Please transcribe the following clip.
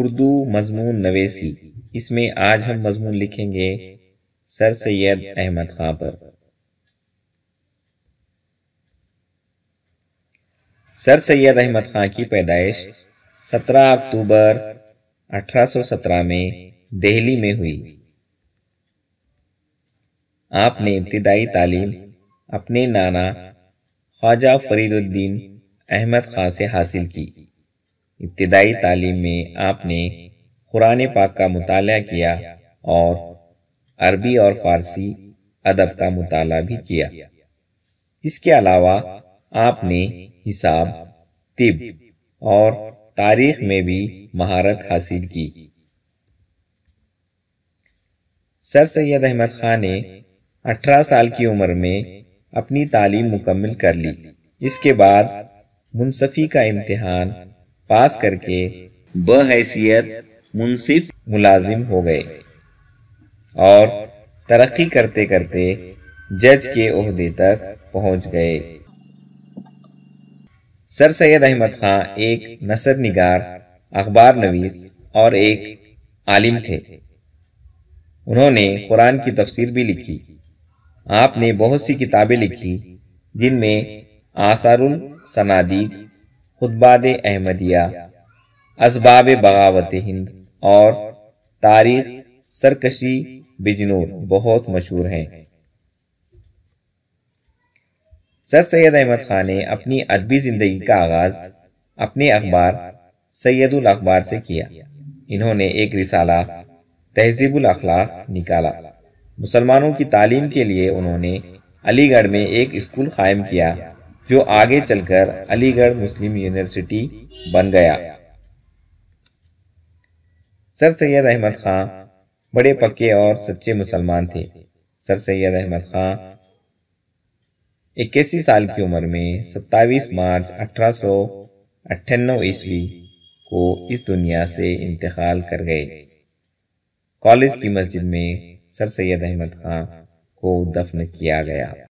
उर्दू मजमून नवेसी इसमें आज हम मजमून लिखेंगे सर सैद अहमद खां पर सर सैद अहमद खां की पैदाइश 17 अक्टूबर 1817 में दिल्ली में हुई आपने इब्तदाई तालीम अपने नाना ख्वाजा फरीदुद्दीन अहमद खां से हासिल की इब्तदाई तालीम में आपने कुरान पाक का मताल किया और अरबी और फ़ारसी अदब का मताल भी किया इसके अलावा आपने हिसाब तिब और तारीख में भी महारत हासिल की सर सैयद अहमद खान ने 18 साल की उम्र में अपनी तालीम मुकम्मल कर ली इसके बाद मुनसफ़ी का इम्तहान पास करके बहैसियत मुनसिफ मुलाजिम हो गए और तरक्की करते करते जज के अहदे तक पहुंच गए सर सैयद अहमद खां एक नसर निगार अखबार नवीस और एक आलिम थे उन्होंने कुरान की तफसीर भी लिखी आपने बहुत सी किताबें लिखी जिनमें आसारुल सनादीद खुदबाद अहमदिया इसबाब बगावत हिंद और तारीख सरकशी बिजनूर बहुत मशहूर हैं सर सैयद अहमद खान ने अपनी अदबी ज़िंदगी का आगाज़ अपने अखबार सैदुल अखबार से किया इन्होंने एक रिसाला तहजीबुल अखलाक निकाला मुसलमानों की तालीम के लिए उन्होंने अलीगढ़ में एक स्कूल कायम किया जो आगे चलकर अलीगढ़ मुस्लिम यूनिवर्सिटी बन गया सर सैयद अहमद खां बड़े पक्के और सच्चे मुसलमान थे सर सैयद अहमद खां इक्यासी साल की उम्र में 27 मार्च अठारह ईस्वी को इस दुनिया से इंतकाल कर गए कॉलेज की मस्जिद में सर सैयद अहमद खां को दफन किया गया